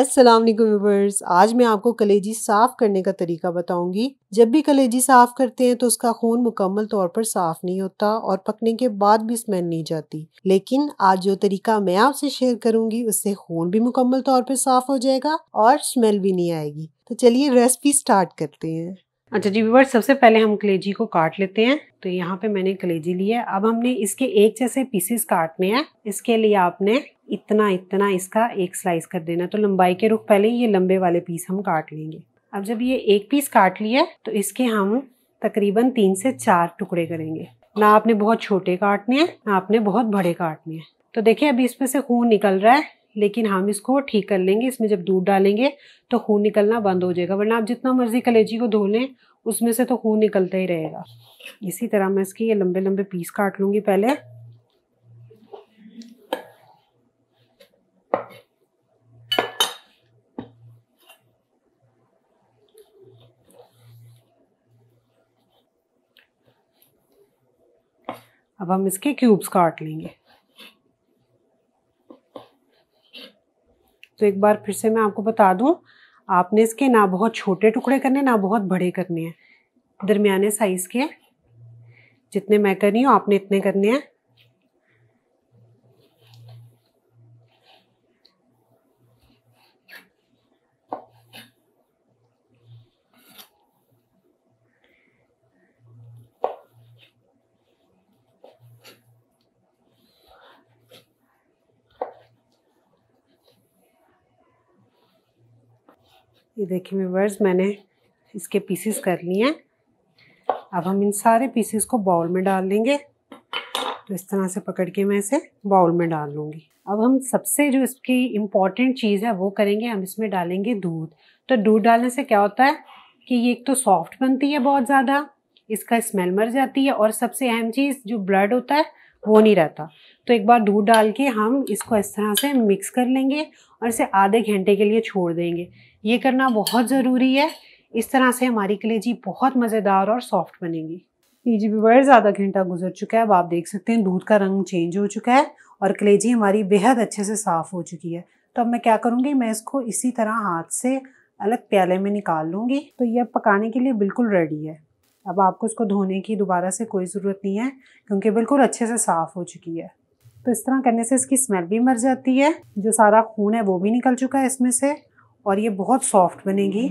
अस्सलाम व्यूवर्स आज मैं आपको कलेजी साफ़ करने का तरीका बताऊंगी जब भी कलेजी साफ़ करते हैं तो उसका खून मुकम्मल तौर पर साफ़ नहीं होता और पकने के बाद भी स्मेल नहीं जाती लेकिन आज जो तरीका मैं आपसे शेयर करूंगी उससे खून भी मुकम्मल तौर पर साफ़ हो जाएगा और स्मेल भी नहीं आएगी तो चलिए रेसिपी स्टार्ट करते हैं अच्छा जी व्यूवर सबसे पहले हम कलेजी को काट लेते हैं तो यहाँ पे मैंने कलेजी लिया है अब हमने इसके एक जैसे पीसेस काटने हैं इसके लिए आपने इतना इतना इसका एक स्लाइस कर देना तो लंबाई के रुख पहले ये लंबे वाले पीस हम काट लेंगे अब जब ये एक पीस काट लिया तो इसके हम तकरीबन तीन से चार टुकड़े करेंगे ना आपने बहुत छोटे काटने हैं ना आपने बहुत बड़े काटने हैं तो देखिए अभी इसमें से खून निकल रहा है लेकिन हम इसको ठीक कर लेंगे इसमें जब दूध डालेंगे तो खून निकलना बंद हो जाएगा वरना आप जितना मर्जी कलेजी को धो लें उसमें से तो खून निकलता ही रहेगा इसी तरह मैं इसके ये लंबे लंबे पीस काट लूँगी पहले अब हम इसके क्यूब्स काट लेंगे तो एक बार फिर से मैं आपको बता दूं आपने इसके ना बहुत छोटे टुकड़े करने ना बहुत बड़े करने हैं दरमियाने साइज़ के जितने मैं कर रही हूँ आपने इतने करने हैं ये देखिए व्यूवर्स मैंने इसके पीसेस कर लिए हैं अब हम इन सारे पीसेस को बाउल में डाल देंगे तो इस तरह से पकड़ के मैं इसे बाउल में डाल लूँगी अब हम सबसे जो इसकी इम्पॉर्टेंट चीज़ है वो करेंगे हम इसमें डालेंगे दूध तो दूध डालने से क्या होता है कि ये एक तो सॉफ्ट बनती है बहुत ज़्यादा इसका स्मेल मर जाती है और सबसे अहम चीज़ जो ब्लड होता है हो नहीं रहता तो एक बार दूध डाल के हम इसको इस तरह से मिक्स कर लेंगे और इसे आधे घंटे के लिए छोड़ देंगे ये करना बहुत ज़रूरी है इस तरह से हमारी कलेजी बहुत मज़ेदार और सॉफ्ट बनेगी ये जी बहुत आधा घंटा गुजर चुका है अब आप देख सकते हैं दूध का रंग चेंज हो चुका है और कलेजी हमारी बेहद अच्छे से साफ़ हो चुकी है तो अब मैं क्या करूँगी मैं इसको इसी तरह हाथ से अलग प्याले में निकाल लूँगी तो ये पकाने के लिए बिल्कुल रेडी है अब आपको इसको धोने की दोबारा से कोई ज़रूरत नहीं है क्योंकि बिल्कुल अच्छे से साफ़ हो चुकी है तो इस तरह करने से इसकी स्मेल भी मर जाती है जो सारा खून है वो भी निकल चुका है इसमें से और ये बहुत सॉफ्ट बनेगी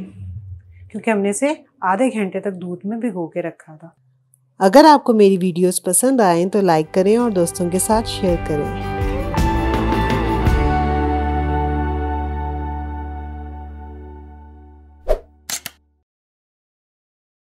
क्योंकि हमने इसे आधे घंटे तक दूध में भिगो के रखा था अगर आपको मेरी वीडियोस पसंद आएँ तो लाइक करें और दोस्तों के साथ शेयर करें